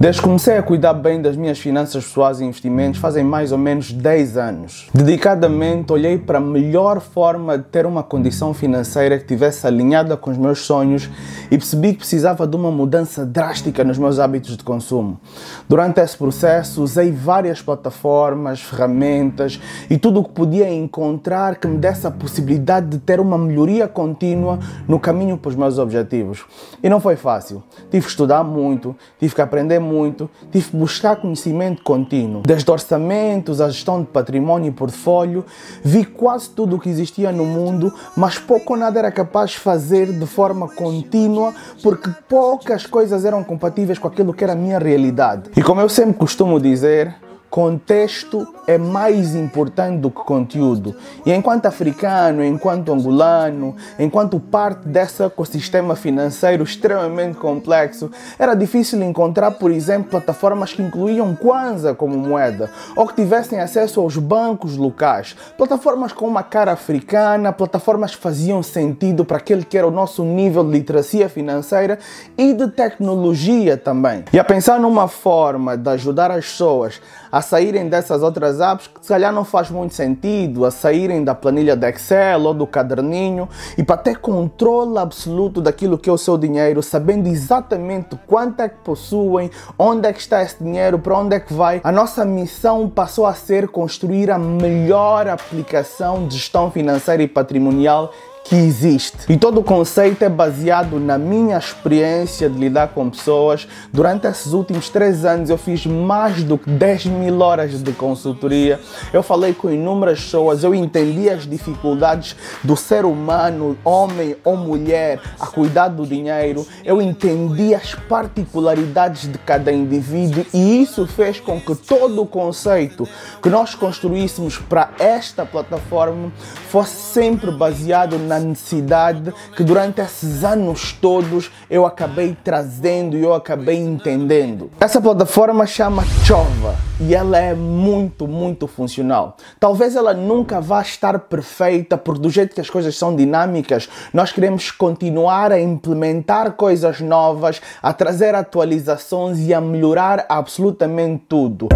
Desde que comecei a cuidar bem das minhas finanças pessoais e investimentos, fazem mais ou menos 10 anos. Dedicadamente olhei para a melhor forma de ter uma condição financeira que estivesse alinhada com os meus sonhos e percebi que precisava de uma mudança drástica nos meus hábitos de consumo. Durante esse processo, usei várias plataformas, ferramentas e tudo o que podia encontrar que me desse a possibilidade de ter uma melhoria contínua no caminho para os meus objetivos. E não foi fácil. Tive que estudar muito, tive que aprender muito, tive que buscar conhecimento contínuo. Desde orçamentos, a gestão de património e portfólio, vi quase tudo o que existia no mundo, mas pouco ou nada era capaz de fazer de forma contínua, porque poucas coisas eram compatíveis com aquilo que era a minha realidade. E como eu sempre costumo dizer, contexto é mais importante do que conteúdo. E enquanto africano, enquanto angolano, enquanto parte desse ecossistema financeiro extremamente complexo, era difícil encontrar, por exemplo, plataformas que incluíam Kwanzaa como moeda ou que tivessem acesso aos bancos locais. Plataformas com uma cara africana, plataformas que faziam sentido para aquele que era o nosso nível de literacia financeira e de tecnologia também. E a pensar numa forma de ajudar as pessoas a saírem dessas outras outras apps ah, que se calhar não faz muito sentido a saírem da planilha do Excel ou do caderninho e para ter controle absoluto daquilo que é o seu dinheiro, sabendo exatamente quanto é que possuem, onde é que está esse dinheiro, para onde é que vai. A nossa missão passou a ser construir a melhor aplicação de gestão financeira e patrimonial que existe. E todo o conceito é baseado na minha experiência de lidar com pessoas. Durante esses últimos três anos eu fiz mais do que 10 mil horas de consultoria. Eu falei com inúmeras pessoas, eu entendi as dificuldades do ser humano, homem ou mulher, a cuidar do dinheiro. Eu entendi as particularidades de cada indivíduo e isso fez com que todo o conceito que nós construíssemos para esta plataforma fosse sempre baseado na na necessidade que durante esses anos todos eu acabei trazendo e eu acabei entendendo. Essa plataforma chama Chova e ela é muito, muito funcional. Talvez ela nunca vá estar perfeita, porque do jeito que as coisas são dinâmicas, nós queremos continuar a implementar coisas novas, a trazer atualizações e a melhorar absolutamente tudo.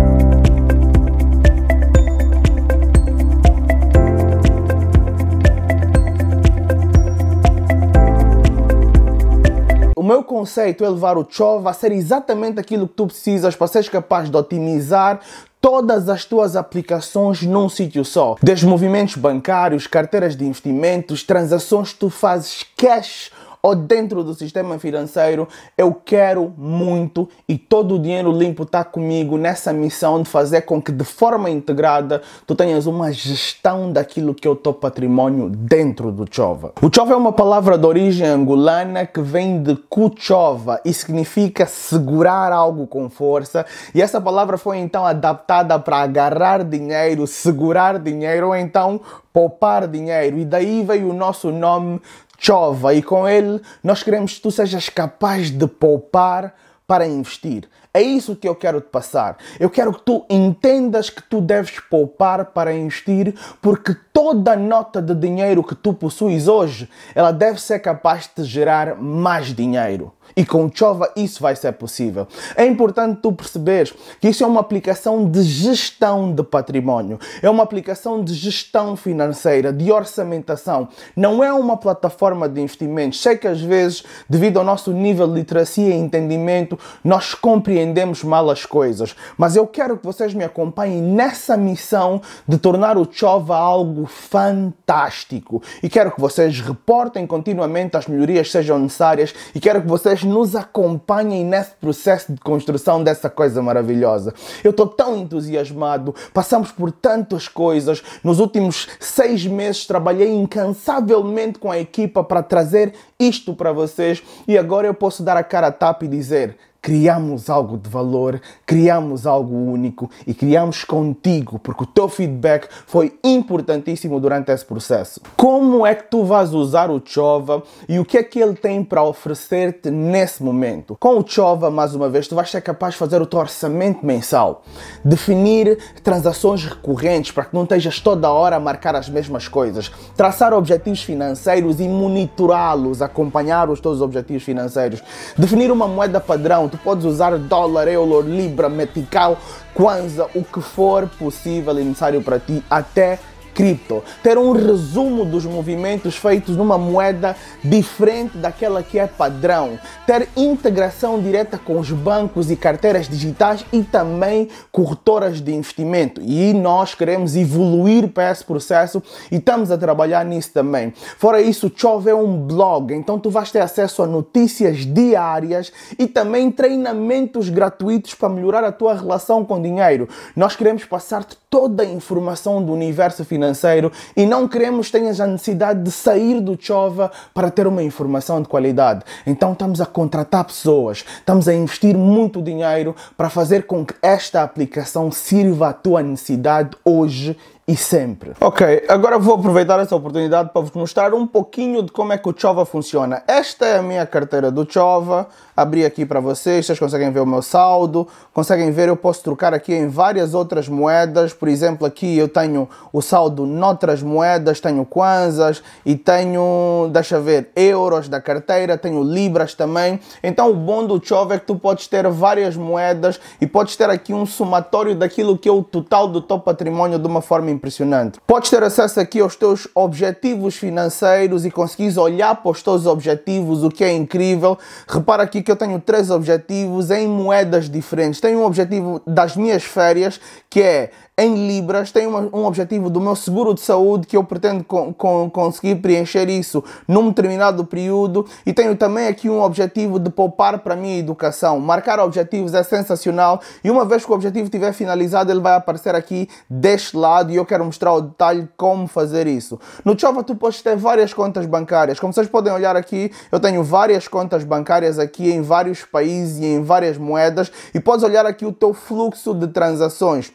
meu conceito é levar o Chova a ser exatamente aquilo que tu precisas para seres capaz de otimizar todas as tuas aplicações num sítio só. Desde movimentos bancários, carteiras de investimentos, transações que tu fazes cash ou dentro do sistema financeiro, eu quero muito e todo o dinheiro limpo está comigo nessa missão de fazer com que de forma integrada tu tenhas uma gestão daquilo que é o teu património dentro do Chova. O Chova é uma palavra de origem angolana que vem de Kuchova e significa segurar algo com força e essa palavra foi então adaptada para agarrar dinheiro, segurar dinheiro ou então poupar dinheiro e daí veio o nosso nome chova e com ele nós queremos que tu sejas capaz de poupar para investir. É isso que eu quero te passar. Eu quero que tu entendas que tu deves poupar para investir, porque toda nota de dinheiro que tu possuis hoje, ela deve ser capaz de gerar mais dinheiro. E com Chova isso vai ser possível. É importante tu perceberes que isso é uma aplicação de gestão de património, é uma aplicação de gestão financeira, de orçamentação. Não é uma plataforma de investimentos. Sei que às vezes, devido ao nosso nível de literacia e entendimento, nós compreendemos mal as coisas. Mas eu quero que vocês me acompanhem nessa missão de tornar o Chova algo fantástico. E quero que vocês reportem continuamente as melhorias sejam necessárias e quero que vocês Deus nos acompanhem nesse processo de construção dessa coisa maravilhosa. Eu estou tão entusiasmado, passamos por tantas coisas. Nos últimos seis meses trabalhei incansavelmente com a equipa para trazer isto para vocês e agora eu posso dar a cara a tapa e dizer: criamos algo de valor, criamos algo único e criamos contigo, porque o teu feedback foi importantíssimo durante esse processo. Como é que tu vais usar o Chova e o que é que ele tem para oferecer-te nesse momento? Com o Chova, mais uma vez, tu vais ser capaz de fazer o teu orçamento mensal, definir transações recorrentes para que não estejas toda hora a marcar as mesmas coisas, traçar objetivos financeiros e monitorá-los, acompanhar os teus objetivos financeiros, definir uma moeda padrão tu podes usar dólar, euro, libra, metical, kwanza, o que for possível e necessário para ti, até cripto, ter um resumo dos movimentos feitos numa moeda diferente daquela que é padrão, ter integração direta com os bancos e carteiras digitais e também corretoras de investimento. E nós queremos evoluir para esse processo e estamos a trabalhar nisso também. Fora isso, Chove é um blog, então tu vais ter acesso a notícias diárias e também treinamentos gratuitos para melhorar a tua relação com dinheiro. Nós queremos passar-te toda a informação do universo financeiro financeiro e não queremos tenhas a necessidade de sair do Chova para ter uma informação de qualidade. Então estamos a contratar pessoas, estamos a investir muito dinheiro para fazer com que esta aplicação sirva à tua necessidade hoje e sempre. Ok, agora vou aproveitar essa oportunidade para vos mostrar um pouquinho de como é que o Chova funciona. Esta é a minha carteira do Chova, abrir aqui para vocês, vocês conseguem ver o meu saldo, conseguem ver, eu posso trocar aqui em várias outras moedas, por exemplo, aqui eu tenho o saldo noutras moedas, tenho kwanzas e tenho, deixa ver, euros da carteira, tenho libras também. Então o bom do Chove é que tu podes ter várias moedas e podes ter aqui um somatório daquilo que é o total do teu património de uma forma impressionante. Podes ter acesso aqui aos teus objetivos financeiros e conseguires olhar para os teus objetivos, o que é incrível. Repara aqui que eu tenho três objetivos em moedas diferentes. Tenho um objetivo das minhas férias, que é em libras, tenho um objetivo do meu seguro de saúde que eu pretendo com, com, conseguir preencher isso num determinado período e tenho também aqui um objetivo de poupar para a minha educação. Marcar objetivos é sensacional e uma vez que o objetivo estiver finalizado, ele vai aparecer aqui deste lado e eu quero mostrar o detalhe como fazer isso. No Chova tu podes ter várias contas bancárias. Como vocês podem olhar aqui, eu tenho várias contas bancárias aqui em vários países e em várias moedas e podes olhar aqui o teu fluxo de transações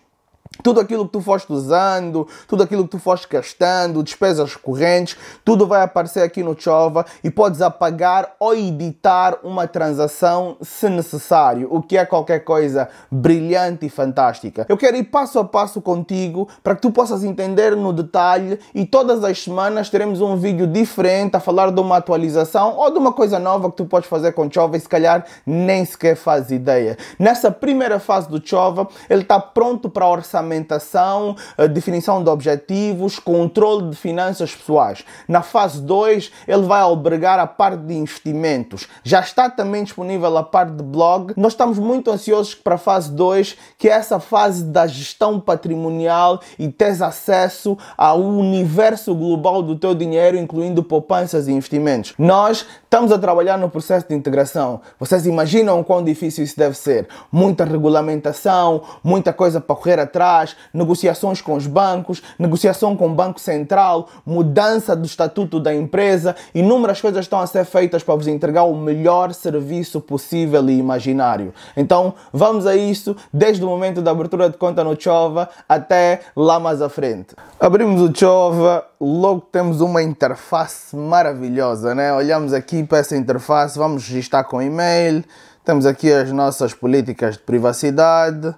tudo aquilo que tu foste usando, tudo aquilo que tu foste gastando, despesas correntes, tudo vai aparecer aqui no Chova e podes apagar ou editar uma transação se necessário, o que é qualquer coisa brilhante e fantástica. Eu quero ir passo a passo contigo para que tu possas entender no detalhe e todas as semanas teremos um vídeo diferente a falar de uma atualização ou de uma coisa nova que tu podes fazer com Chova e se calhar nem sequer faz ideia. Nessa primeira fase do Chova, ele está pronto para orçar orçamentação, eh, definição de objetivos, controle de finanças pessoais. Na fase 2, ele vai albergar a parte de investimentos. Já está também disponível a parte de blog. Nós estamos muito ansiosos para a fase 2, que é essa fase da gestão patrimonial e tens acesso ao universo global do teu dinheiro, incluindo poupanças e investimentos. Nós estamos a trabalhar no processo de integração. Vocês imaginam quão difícil isso deve ser? Muita regulamentação, muita coisa para correr atrás atrás, negociações com os bancos, negociação com o Banco Central, mudança do estatuto da empresa, inúmeras coisas estão a ser feitas para vos entregar o melhor serviço possível e imaginário. Então vamos a isso desde o momento da abertura de conta no Chova até lá mais à frente. Abrimos o Chova, logo temos uma interface maravilhosa, né? Olhamos aqui para essa interface, vamos registrar com e-mail, temos aqui as nossas políticas de privacidade.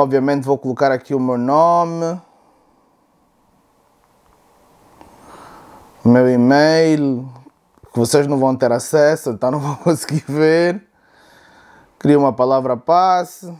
Obviamente vou colocar aqui o meu nome, o meu e-mail, que vocês não vão ter acesso, então não vão conseguir ver. Cria uma palavra passe.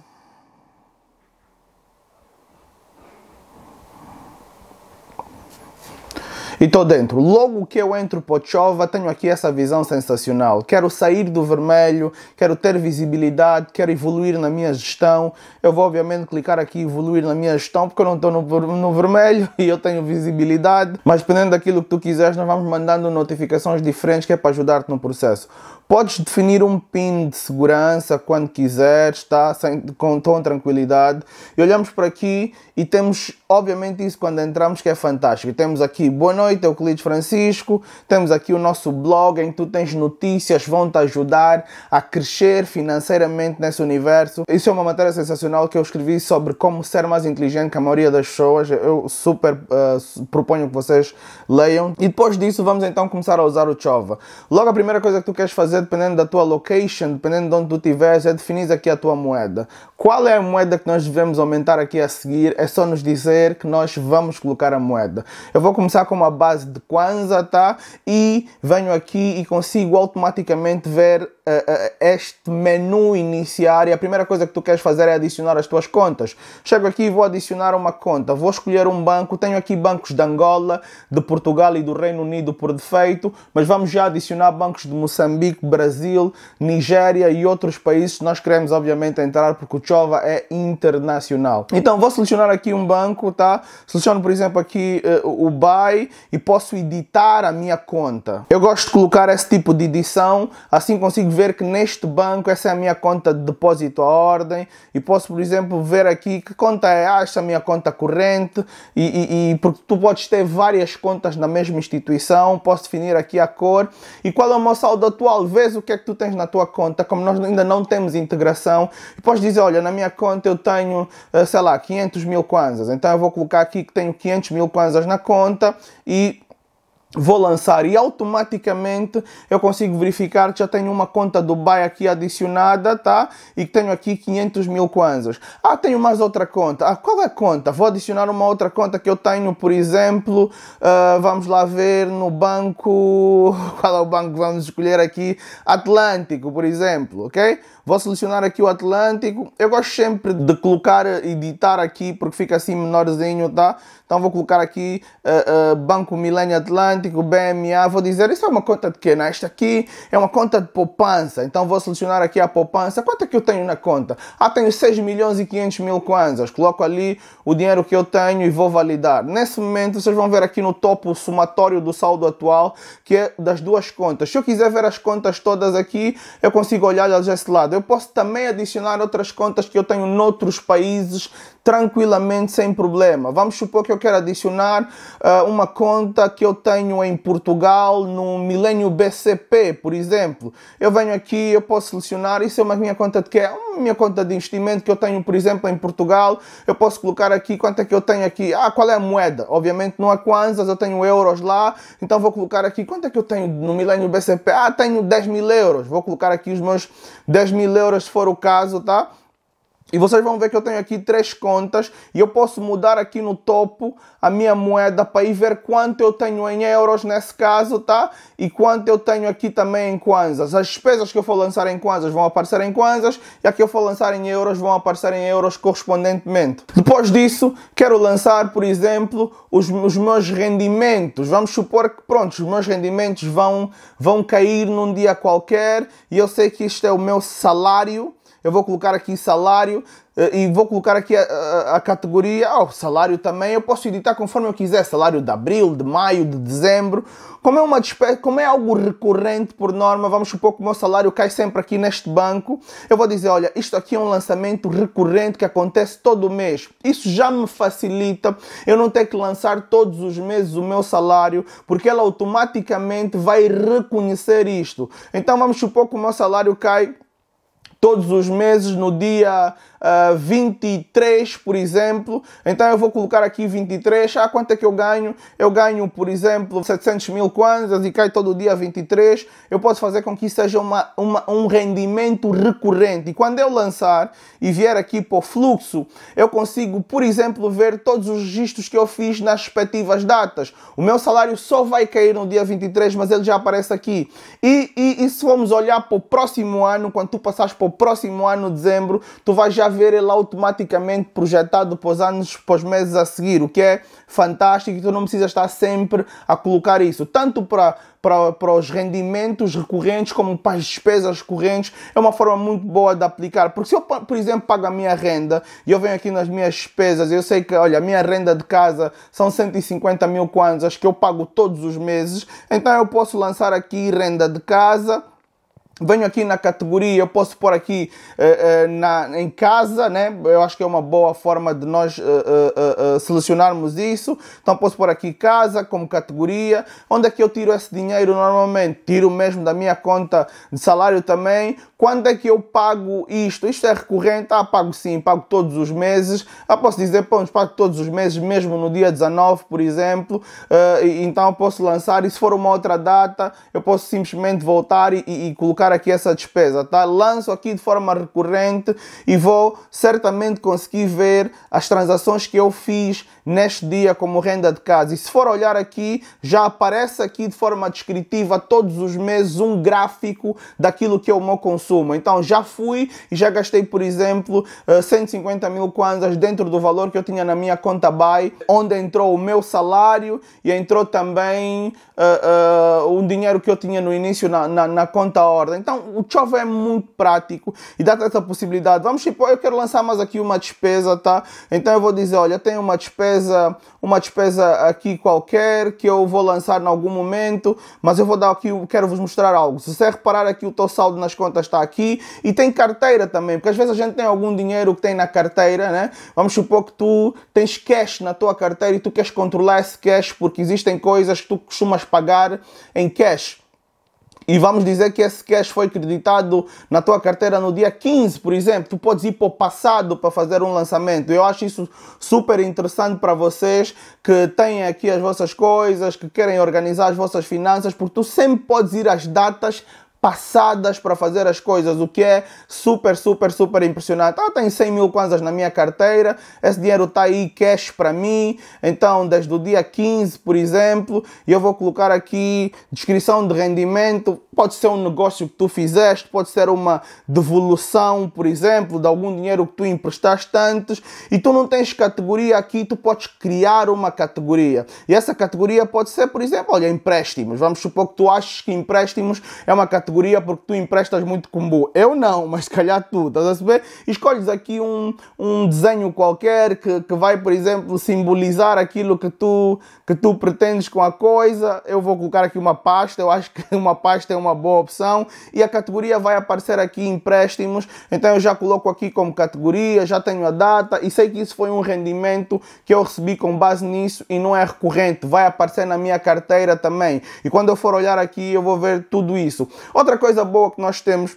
e estou dentro. Logo que eu entro para o Chova, tenho aqui essa visão sensacional. Quero sair do vermelho, quero ter visibilidade, quero evoluir na minha gestão. Eu vou, obviamente, clicar aqui evoluir na minha gestão, porque eu não estou no, no vermelho e eu tenho visibilidade. Mas dependendo daquilo que tu quiseres, nós vamos mandando notificações diferentes que é para ajudar-te no processo. Podes definir um PIN de segurança quando quiseres, tá? Sem, com tom tranquilidade. E olhamos para aqui e temos, obviamente, isso quando entramos que é fantástico. Temos aqui Boa Noite, Euclides Francisco. Temos aqui o nosso blog em que tu tens notícias, vão te ajudar a crescer financeiramente nesse universo. Isso é uma matéria sensacional que eu escrevi sobre como ser mais inteligente que a maioria das pessoas. Eu super uh, proponho que vocês leiam. E depois disso, vamos então começar a usar o Chova. Logo, a primeira coisa que tu queres fazer é dependendo da tua location, dependendo de onde tu estiveres, é definir aqui a tua moeda. Qual é a moeda que nós devemos aumentar aqui a seguir? É só nos dizer que nós vamos colocar a moeda. Eu vou começar com uma base de Kwanzaa, tá? E venho aqui e consigo automaticamente ver eh, eh, este menu iniciar e a primeira coisa que tu queres fazer é adicionar as tuas contas. Chego aqui e vou adicionar uma conta, vou escolher um banco, tenho aqui bancos de Angola, de Portugal e do Reino Unido por defeito, mas vamos já adicionar bancos de Moçambique, Brasil, Nigéria e outros países. Nós queremos obviamente entrar porque o Chova é internacional. Então vou selecionar aqui um banco, tá? Seleciono por exemplo aqui uh, o BAI e posso editar a minha conta. Eu gosto de colocar esse tipo de edição, assim consigo ver que neste banco essa é a minha conta de depósito à ordem e posso, por exemplo, ver aqui que conta é esta, a minha conta corrente e, e, e, porque tu podes ter várias contas na mesma instituição, posso definir aqui a cor e qual é o meu saldo atual, vês o que é que tu tens na tua conta, como nós ainda não temos integração e podes dizer, olha, na minha conta eu tenho, eh, sei lá, 500 mil kwanzas, então eu vou colocar aqui que tenho 500 mil kwanzas na conta e vou lançar e automaticamente eu consigo verificar que já tenho uma conta do Dubai aqui adicionada, tá? E que tenho aqui 500 mil kwanzas. Ah, tenho mais outra conta. Ah, qual é a conta? Vou adicionar uma outra conta que eu tenho, por exemplo, uh, vamos lá ver no banco, qual é o banco vamos escolher aqui? Atlântico, por exemplo, ok? Vou selecionar aqui o Atlântico. Eu gosto sempre de colocar, editar aqui, porque fica assim menorzinho, tá? Então vou colocar aqui uh, uh, Banco Milênio Atlântico, BMA. Vou dizer, isso é uma conta de quê? Esta né? aqui é uma conta de poupança. Então vou selecionar aqui a poupança. Quanto é que eu tenho na conta? Ah, tenho 6 milhões e 500 mil kwanzas. Coloco ali o dinheiro que eu tenho e vou validar. Nesse momento, vocês vão ver aqui no topo o somatório do saldo atual, que é das duas contas. Se eu quiser ver as contas todas aqui, eu consigo olhar desse lado. Eu posso também adicionar outras contas que eu tenho noutros países tranquilamente, sem problema. Vamos supor que eu quero adicionar uh, uma conta que eu tenho em Portugal no Milênio BCP, por exemplo. Eu venho aqui, eu posso selecionar, isso é uma minha conta de que é uma minha conta de investimento que eu tenho, por exemplo, em Portugal. Eu posso colocar aqui quanto é que eu tenho aqui. Ah, qual é a moeda? Obviamente não há quanzas eu tenho euros lá, então vou colocar aqui quanto é que eu tenho no Milênio BCP. Ah, tenho 10 mil euros. Vou colocar aqui os meus 10 mil euros se for o caso, tá? E vocês vão ver que eu tenho aqui três contas e eu posso mudar aqui no topo a minha moeda para ir ver quanto eu tenho em euros nesse caso, tá? E quanto eu tenho aqui também em kwanzas. As despesas que eu for lançar em kwanzas vão aparecer em kwanzas e a que eu for lançar em euros vão aparecer em euros correspondentemente. Depois disso, quero lançar, por exemplo, os, os meus rendimentos. Vamos supor que, pronto, os meus rendimentos vão, vão cair num dia qualquer e eu sei que isto é o meu salário eu vou colocar aqui salário eh, e vou colocar aqui a, a, a categoria, oh, salário também, eu posso editar conforme eu quiser, salário de abril, de maio, de dezembro. Como é, uma despe... como é algo recorrente por norma, vamos supor que o meu salário cai sempre aqui neste banco, eu vou dizer, olha, isto aqui é um lançamento recorrente que acontece todo mês. Isso já me facilita eu não ter que lançar todos os meses o meu salário, porque ela automaticamente vai reconhecer isto. Então vamos supor que o meu salário cai todos os meses no dia uh, ah, 23, por exemplo. Então eu vou colocar aqui 23. Ah, quanto é que eu ganho? Eu ganho, por exemplo, 700 mil kwanzas e cai todo dia 23. Eu posso fazer com que isso seja uma, uma, um rendimento recorrente. E quando eu lançar e vier aqui para o fluxo, eu consigo, por exemplo, ver todos os registros que eu fiz nas respectivas datas. O meu salário só vai cair no dia 23, mas ele já aparece aqui. E, e, e se vamos olhar para o próximo ano, quando tu passares para o próximo ano, dezembro, tu vais já ver ele automaticamente projetado para os anos, para os meses a seguir, o que é fantástico, então não precisa estar sempre a colocar isso, tanto para, para, para os rendimentos recorrentes como para as despesas recorrentes é uma forma muito boa de aplicar, porque se eu, por exemplo, pago a minha renda e eu venho aqui nas minhas despesas, eu sei que, olha, a minha renda de casa são 150 mil kwanzas que eu pago todos os meses, então eu posso lançar aqui renda de casa, Venho aqui na categoria, eu posso pôr aqui uh, uh, na, em casa, né? Eu acho que é uma boa forma de nós uh, selecionarmos isso. Então posso pôr aqui casa como categoria. Onde é que eu tiro esse dinheiro normalmente? Tiro mesmo da minha conta de salário também. Quando é que eu pago isto? Isto é recorrente? Ah, pago sim, pago todos os meses. Ah, posso dizer, pô, pago todos os meses, mesmo no dia 19, por exemplo. então posso lançar, e se for uma outra data, eu posso simplesmente voltar e, e colocar aqui essa despesa, tá? Lanço aqui de forma recorrente e vou certamente conseguir ver as transações que eu fiz neste dia como renda de casa. E se for olhar aqui, já aparece aqui de forma descritiva todos os meses um gráfico daquilo que é o meu consumo. Então já fui e já gastei, por exemplo, 150 eh, mil kwanzas dentro do valor que eu tinha na minha conta BAI, onde entrou o meu salário e entrou também uh, uh, um dinheiro que eu tinha no início na, na, na conta ordem. Então o Chove é muito prático e dá-te essa possibilidade. Vamos tipo, eu quero lançar mais aqui uma despesa, tá? Então eu vou dizer, olha, tenho uma despesa, uma despesa aqui qualquer que eu vou lançar em algum momento, mas eu vou dar aqui, quero vos mostrar algo. Se você reparar aqui, o teu saldo nas contas está aqui e tem carteira também, porque às vezes a gente tem algum dinheiro que tem na carteira, né? Vamos supor que tu tens cash na tua carteira e tu queres controlar esse cash porque existem coisas que tu costumas pagar em cash e vamos dizer que esse cash foi creditado na tua carteira no dia 15, por exemplo, tu podes ir para o passado para fazer um lançamento. Eu acho isso super interessante para vocês que têm aqui as vossas coisas, que querem organizar as vossas finanças, porque tu sempre podes ir às datas passadas para fazer as coisas, o que é super, super, super impressionante. Ah, tem 100 mil kwanzas na minha carteira, esse dinheiro está aí cash para mim, então desde o dia 15, por exemplo, eu vou colocar aqui descrição de rendimento, pode ser um negócio que tu fizeste, pode ser uma devolução, por exemplo, de algum dinheiro que tu emprestaste antes, e tu não tens categoria aqui, tu podes criar uma categoria. E essa categoria pode ser, por exemplo, olha, empréstimos. Vamos supor que tu achas que empréstimos é uma categoria categoria porque tu emprestas muito combo. Eu não, mas se calhar tu, estás a saber? Escolhes aqui um, um desenho qualquer que, que vai, por exemplo, simbolizar aquilo que tu, que tu pretendes com a coisa. Eu vou colocar aqui uma pasta, eu acho que uma pasta é uma boa opção. E a categoria vai aparecer aqui empréstimos, então eu já coloco aqui como categoria, já tenho a data e sei que isso foi um rendimento que eu recebi com base nisso e não é recorrente, vai aparecer na minha carteira também. E quando eu for olhar aqui, eu vou ver tudo isso. Outra coisa boa que nós temos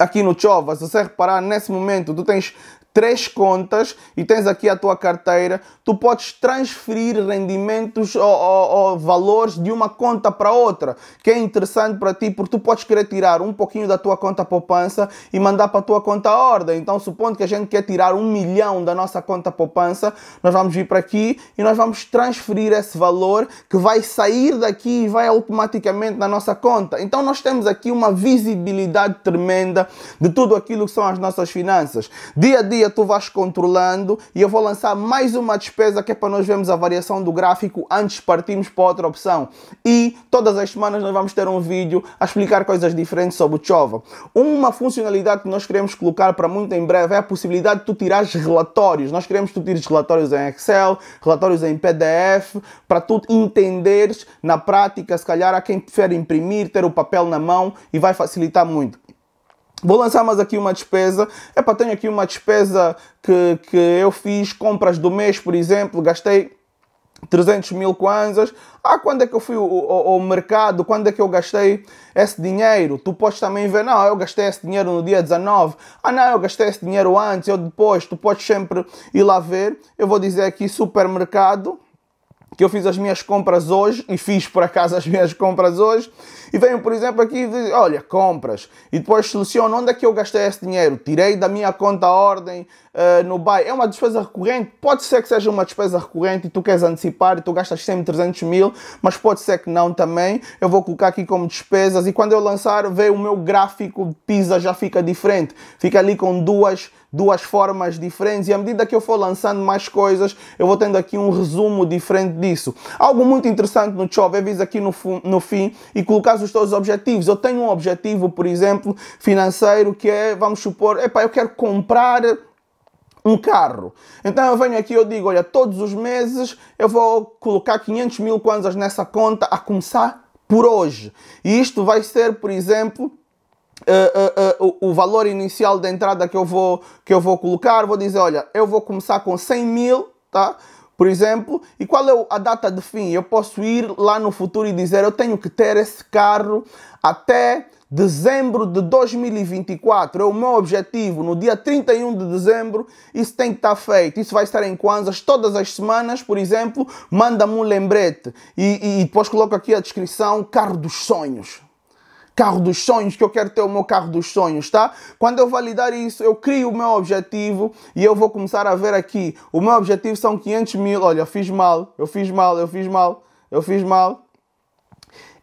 aqui no Chovas, se você reparar, nesse momento tu tens três contas e tens aqui a tua carteira, tu podes transferir rendimentos ou, ou, ou valores de uma conta para outra, que é interessante para ti porque tu podes querer tirar um pouquinho da tua conta poupança e mandar para a tua conta ordem. Então, supondo que a gente quer tirar um milhão da nossa conta poupança, nós vamos vir para aqui e nós vamos transferir esse valor que vai sair daqui e vai automaticamente na nossa conta. Então, nós temos aqui uma visibilidade tremenda de tudo aquilo que são as nossas finanças. Dia a dia dia tu vais controlando e eu vou lançar mais uma despesa que é para nós vermos a variação do gráfico antes partimos para outra opção. E todas as semanas nós vamos ter um vídeo a explicar coisas diferentes sobre o Chova. Uma funcionalidade que nós queremos colocar para muito em breve é a possibilidade de tu tirar relatórios. Nós queremos que tu tires relatórios em Excel, relatórios em PDF, para tu entenderes na prática, se calhar a quem prefere imprimir, ter o papel na mão e vai facilitar muito. Vou lançar mais aqui uma despesa. É para tenho aqui uma despesa que, que eu fiz compras do mês, por exemplo, gastei 300 mil kwanzas. Ah, quando é que eu fui ao, ao, ao, mercado? Quando é que eu gastei esse dinheiro? Tu podes também ver, não, eu gastei esse dinheiro no dia 19. Ah, não, eu gastei esse dinheiro antes ou depois. Tu podes sempre ir lá ver. Eu vou dizer aqui supermercado que eu fiz as minhas compras hoje e fiz por acaso as minhas compras hoje e venho, por exemplo, aqui e digo, olha, compras e depois seleciono onde é que eu gastei esse dinheiro, tirei da minha conta ordem, eh, no buy é uma despesa recorrente. Pode ser que seja uma despesa recorrente e tu queres antecipar e tu gastas 100, 300 mil, mas pode ser que não também. Eu vou colocar aqui como despesas e quando eu lançar, vê o meu gráfico de PISA já fica diferente. Fica ali com duas, duas formas diferentes e à medida que eu for lançando mais coisas, eu vou tendo aqui um resumo diferente disso. Algo muito interessante no Chove é vis aqui no, no fim e colocar os teus objetivos. Eu tenho um objetivo, por exemplo, financeiro que é, vamos supor, epá, eu quero comprar um carro. Então eu venho aqui e digo, olha, todos os meses eu vou colocar 500 mil kwanzas nessa conta a começar por hoje. E isto vai ser, por exemplo, Uh, uh, uh, o, o, valor inicial da entrada que eu vou que eu vou colocar vou dizer olha eu vou começar com 100 mil tá por exemplo, e qual é a data de fim? Eu posso ir lá no futuro e dizer: eu tenho que ter esse carro até dezembro de 2024. É o meu objetivo. No dia 31 de dezembro, isso tem que estar tá feito. Isso vai estar em Kwanzas todas as semanas, por exemplo. Manda-me um lembrete. E, e, e depois coloco aqui a descrição: carro dos sonhos carro dos sonhos, que eu quero ter o meu carro dos sonhos, tá? Quando eu validar isso, eu crio o meu objetivo e eu vou começar a ver aqui. O meu objetivo são 500 mil. Olha, eu fiz mal, eu fiz mal, eu fiz mal, eu fiz mal.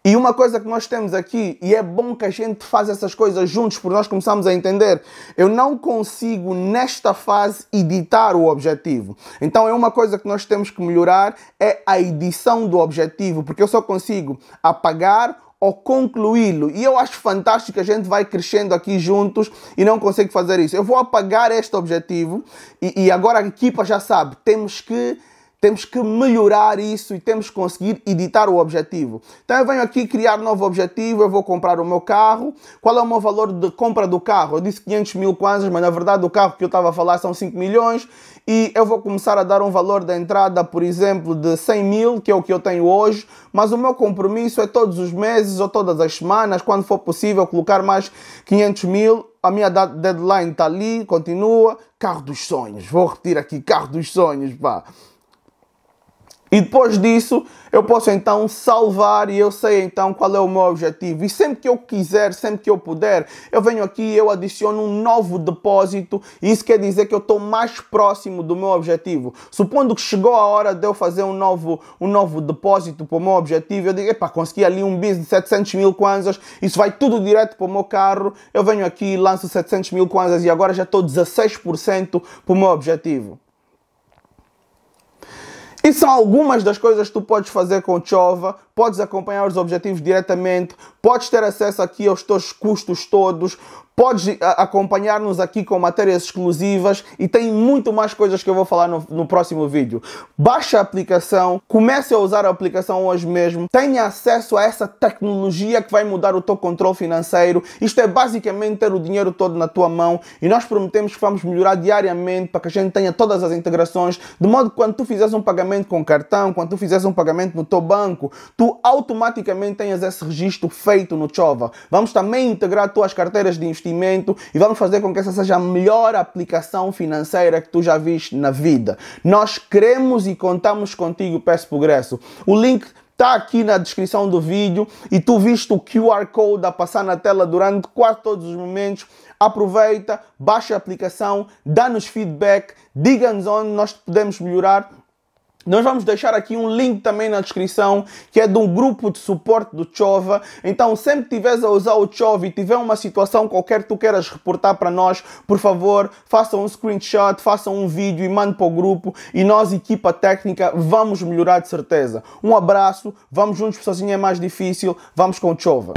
E uma coisa que nós temos aqui, e é bom que a gente faça essas coisas juntos, porque nós começamos a entender, eu não consigo nesta fase editar o objetivo. Então é uma coisa que nós temos que melhorar, é a edição do objetivo, porque eu só consigo apagar ou concluí-lo. E eu acho fantástico que a gente vai crescendo aqui juntos e não consegue fazer isso. Eu vou apagar este objetivo e, e agora a equipa já sabe, temos que temos que melhorar isso e temos que conseguir editar o objetivo. Então eu venho aqui criar novo objetivo, eu vou comprar o meu carro. Qual é o meu valor de compra do carro? Eu disse 500 mil kwanzas, mas na verdade o carro que eu estava a falar são 5 milhões e eu vou começar a dar um valor da entrada, por exemplo, de 100 mil, que é o que eu tenho hoje, mas o meu compromisso é todos os meses ou todas as semanas, quando for possível, colocar mais 500 mil. A minha deadline está ali, continua. Carro dos sonhos, vou repetir aqui: carro dos sonhos, pá. E depois disso, eu posso então salvar e eu sei então qual é o meu objetivo. E sempre que eu quiser, sempre que eu puder, eu venho aqui e eu adiciono um novo depósito. E isso quer dizer que eu estou mais próximo do meu objetivo. Supondo que chegou a hora de eu fazer um novo, um novo depósito para o meu objetivo, eu digo, epá, consegui ali um bis de 700 mil kwanzas, isso vai tudo direto para o meu carro. Eu venho aqui e lanço 700 mil kwanzas e agora já estou 16% para o meu objetivo. E são algumas das coisas que tu podes fazer com o Chova. Podes acompanhar os objetivos diretamente, podes ter acesso aqui aos teus custos todos, Podes acompanhar-nos aqui com matérias exclusivas e tem muito mais coisas que eu vou falar no, no próximo vídeo. Baixa a aplicação, comece a usar a aplicação hoje mesmo, tenha acesso a essa tecnologia que vai mudar o teu controle financeiro. Isto é basicamente ter o dinheiro todo na tua mão e nós prometemos que vamos melhorar diariamente para que a gente tenha todas as integrações, de modo que quando tu fizeres um pagamento com cartão, quando tu fizeres um pagamento no teu banco, tu automaticamente tenhas esse registro feito no Chova. Vamos também integrar tuas carteiras de investimento investimento e vamos fazer com que essa seja a melhor aplicação financeira que tu já viste na vida. Nós queremos e contamos contigo para esse progresso. O link está aqui na descrição do vídeo e tu viste o QR Code a passar na tela durante quase todos os momentos. Aproveita, baixa a aplicação, dá-nos feedback, diga-nos onde nós podemos melhorar nós vamos deixar aqui um link também na descrição, que é de um grupo de suporte do Chova. Então, sempre que tiveres a usar o Chova e tiver uma situação qualquer que tu queiras reportar para nós, por favor, façam um screenshot, façam um vídeo e mande para o grupo e nós, equipa técnica, vamos melhorar de certeza. Um abraço, vamos juntos, sozinho é mais difícil, vamos com o Chova.